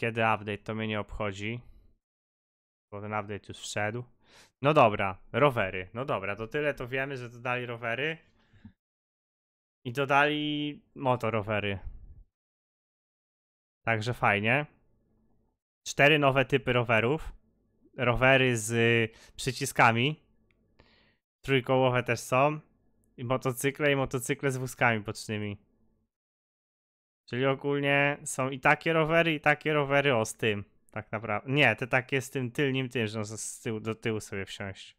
Kiedy update, to mnie nie obchodzi. Bo ten update już wszedł. No dobra, rowery. No dobra, to tyle to wiemy, że dodali rowery. I dodali motorowery. Także fajnie. Cztery nowe typy rowerów. Rowery z przyciskami. Trójkołowe też są. I motocykle i motocykle z wózkami bocznymi. Czyli ogólnie są i takie rowery, i takie rowery, o z tym. Tak naprawdę. Nie, te takie z tym tylnym tym, że z tyłu, do tyłu sobie wsiąść.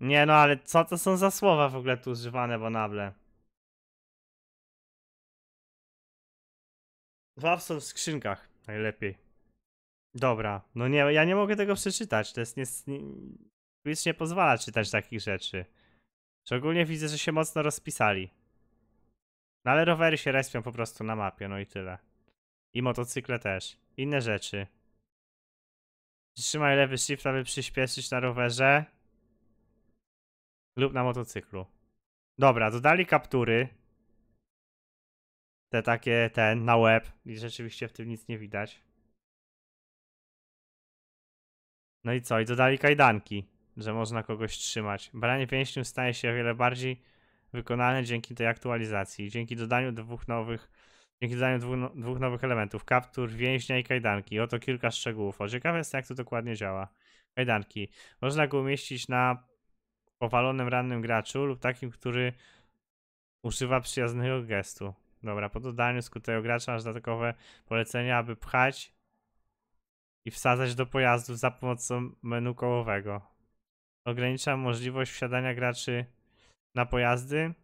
Nie no, ale co to są za słowa w ogóle tu używane, bo nable. Waw są w skrzynkach, najlepiej. Dobra, no nie, ja nie mogę tego przeczytać, to jest nie... Twitch nie pozwala czytać takich rzeczy. Szczególnie widzę, że się mocno rozpisali. No ale rowery się respią po prostu na mapie, no i tyle. I motocykle też. Inne rzeczy. Trzymaj lewy shift, aby przyspieszyć na rowerze lub na motocyklu. Dobra, dodali kaptury. Te takie, ten, na web. I rzeczywiście w tym nic nie widać. No i co? I dodali kajdanki, że można kogoś trzymać. Branie pięściu staje się o wiele bardziej wykonane dzięki tej aktualizacji, dzięki dodaniu dwóch nowych dzięki dodaniu dwóch, no, dwóch nowych elementów, kaptur, więźnia i kajdanki. Oto kilka szczegółów. O, ciekawe jest jak to dokładnie działa. Kajdanki. Można go umieścić na powalonym rannym graczu lub takim, który używa przyjaznego gestu. Dobra, po dodaniu skutego gracza masz dodatkowe polecenia, aby pchać i wsadzać do pojazdu za pomocą menu kołowego. Ogranicza możliwość wsiadania graczy na pojazdy,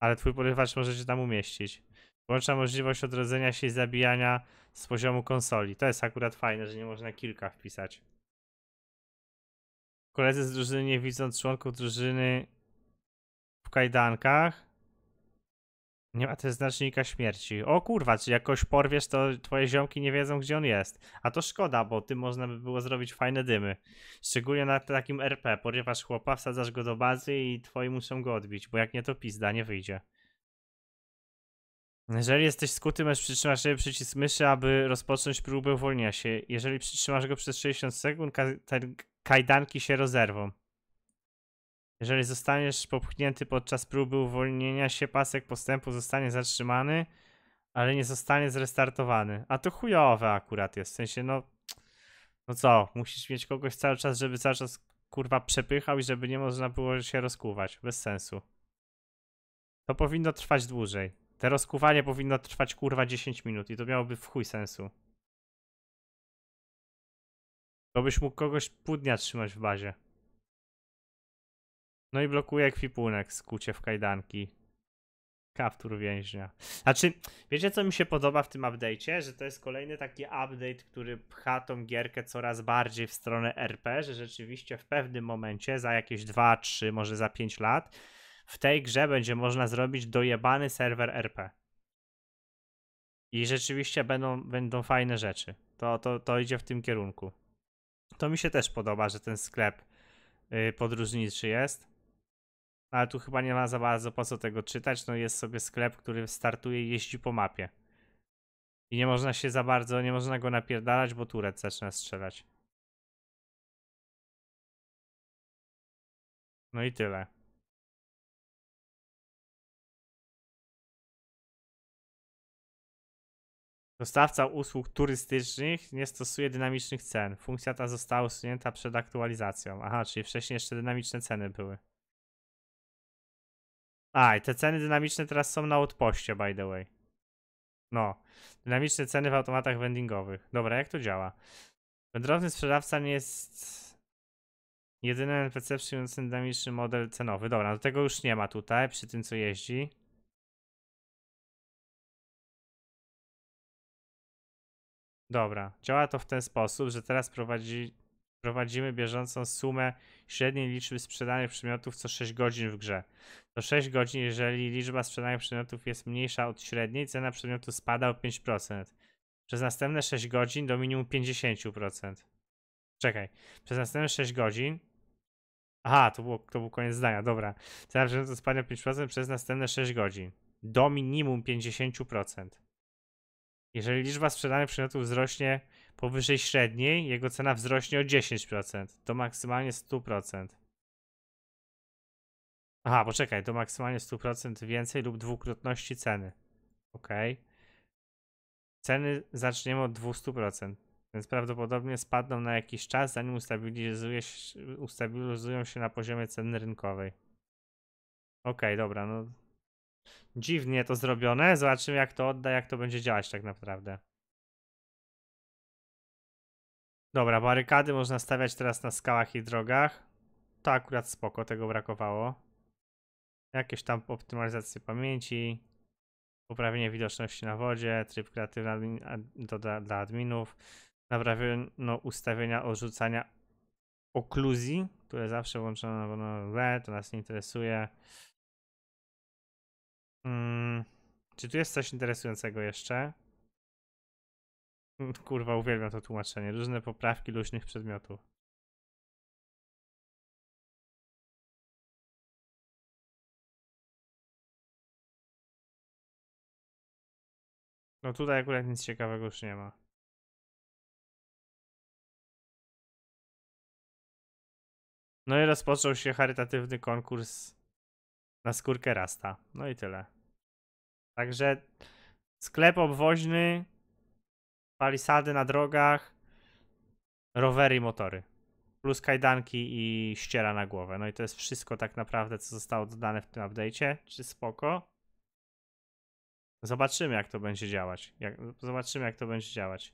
ale twój porywacz może się tam umieścić. Włącza możliwość odrodzenia się i zabijania z poziomu konsoli. To jest akurat fajne, że nie można kilka wpisać. Koledzy z drużyny nie widząc członków drużyny w kajdankach nie ma też znacznika śmierci. O kurwa, czy jakoś porwiesz, to twoje ziomki nie wiedzą, gdzie on jest. A to szkoda, bo tym można by było zrobić fajne dymy. Szczególnie na takim RP. Porywasz chłopa, wsadzasz go do bazy i twoi muszą go odbić, bo jak nie to pizda, nie wyjdzie. Jeżeli jesteś skuty, masz przytrzymać sobie przycisk myszy, aby rozpocząć próbę uwolnienia się. Jeżeli przytrzymasz go przez 60 sekund, ka kajdanki się rozerwą. Jeżeli zostaniesz popchnięty podczas próby uwolnienia się, pasek postępu zostanie zatrzymany, ale nie zostanie zrestartowany. A to chujowe akurat jest, w sensie no... No co, musisz mieć kogoś cały czas, żeby cały czas kurwa przepychał i żeby nie można było się rozkuwać. Bez sensu. To powinno trwać dłużej. Te rozkuwanie powinno trwać kurwa 10 minut i to miałoby w chuj sensu. To byś mógł kogoś pół dnia trzymać w bazie. No i blokuje ekwipunek, skucie w kajdanki. Kaptur więźnia. Znaczy, wiecie co mi się podoba w tym update'cie? Że to jest kolejny taki update, który pcha tą gierkę coraz bardziej w stronę RP, że rzeczywiście w pewnym momencie, za jakieś 2, 3, może za 5 lat, w tej grze będzie można zrobić dojebany serwer RP. I rzeczywiście będą, będą fajne rzeczy. To, to, to idzie w tym kierunku. To mi się też podoba, że ten sklep y, podróżniczy jest ale tu chyba nie ma za bardzo po co tego czytać. No jest sobie sklep, który startuje i jeździ po mapie. I nie można się za bardzo, nie można go napierdalać, bo turec zaczyna strzelać. No i tyle. Dostawca usług turystycznych nie stosuje dynamicznych cen. Funkcja ta została usunięta przed aktualizacją. Aha, czyli wcześniej jeszcze dynamiczne ceny były. A, i te ceny dynamiczne teraz są na odpoście, by the way. No, dynamiczne ceny w automatach vendingowych. Dobra, jak to działa? Wędrowny sprzedawca nie jest jedynym NPC przyjmujący dynamiczny model cenowy. Dobra, do no tego już nie ma tutaj, przy tym co jeździ. Dobra, działa to w ten sposób, że teraz prowadzi prowadzimy bieżącą sumę średniej liczby sprzedanych przedmiotów co 6 godzin w grze. To 6 godzin, jeżeli liczba sprzedanych przedmiotów jest mniejsza od średniej, cena przedmiotu spada o 5%. Przez następne 6 godzin do minimum 50%. Czekaj, przez następne 6 godzin. Aha, to, było, to był koniec zdania, dobra. Cena przedmiotu spada o 5% przez następne 6 godzin. Do minimum 50%. Jeżeli liczba sprzedanych przedmiotów wzrośnie powyżej średniej, jego cena wzrośnie o 10%, do maksymalnie 100%. Aha, poczekaj, do maksymalnie 100% więcej lub dwukrotności ceny. Ok. Ceny zaczniemy od 200%, więc prawdopodobnie spadną na jakiś czas, zanim ustabilizuje, ustabilizują się na poziomie ceny rynkowej. Ok, dobra, no dziwnie to zrobione. Zobaczymy, jak to odda, jak to będzie działać tak naprawdę. Dobra, barykady można stawiać teraz na skałach i drogach. To akurat spoko, tego brakowało. Jakieś tam optymalizacje pamięci, poprawienie widoczności na wodzie, tryb kreatywny dla, dla adminów, naprawiono ustawienia odrzucania okluzji, które zawsze włączono na red, to nas nie interesuje. Hmm. Czy tu jest coś interesującego jeszcze? Kurwa, uwielbiam to tłumaczenie. Różne poprawki luźnych przedmiotów. No tutaj akurat nic ciekawego już nie ma. No i rozpoczął się charytatywny konkurs na skórkę Rasta. No i tyle. Także sklep obwoźny palisady na drogach, rowery i motory. Plus kajdanki i ściera na głowę. No i to jest wszystko tak naprawdę, co zostało dodane w tym update'cie. Czy spoko? Zobaczymy, jak to będzie działać. Jak, zobaczymy, jak to będzie działać.